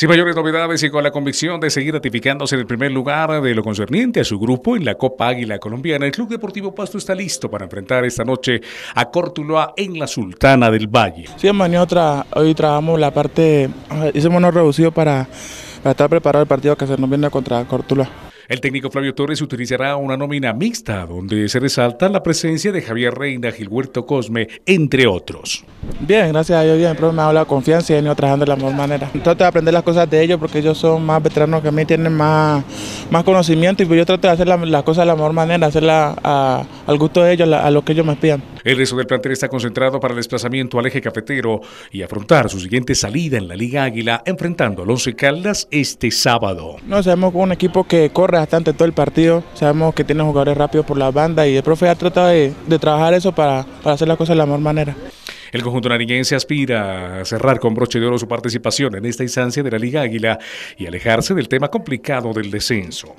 Sin mayores novedades y con la convicción de seguir ratificándose en el primer lugar de lo concerniente a su grupo en la Copa Águila Colombiana, el Club Deportivo Pasto está listo para enfrentar esta noche a Córtuloa en la Sultana del Valle. Sí, otra, hoy trabajamos la parte, eh, hicimos unos reducidos para, estar preparado el partido que se nos viene contra Córtuloa. El técnico Flavio Torres utilizará una nómina mixta, donde se resalta la presencia de Javier Reina, Gilberto Cosme, entre otros. Bien, gracias a Dios, bien, pero me ha dado la confianza y he venido trabajando de la mejor manera. Trato de aprender las cosas de ellos porque ellos son más veteranos que a mí, tienen más, más conocimiento y pues yo trato de hacer las cosas de la mejor manera, hacerla a al gusto de ellos, a, lo que ellos me pidan. El resto del plantel está concentrado para el desplazamiento al eje cafetero y afrontar su siguiente salida en la Liga Águila, enfrentando a Once Caldas este sábado. No, sabemos que es un equipo que corre bastante todo el partido, sabemos que tiene jugadores rápidos por la banda y el profe ha tratado de, trabajar eso para, para hacer las cosas de la mejor manera. El conjunto nariñense aspira a cerrar con broche de oro su participación en esta instancia de la Liga Águila y alejarse del tema complicado del descenso.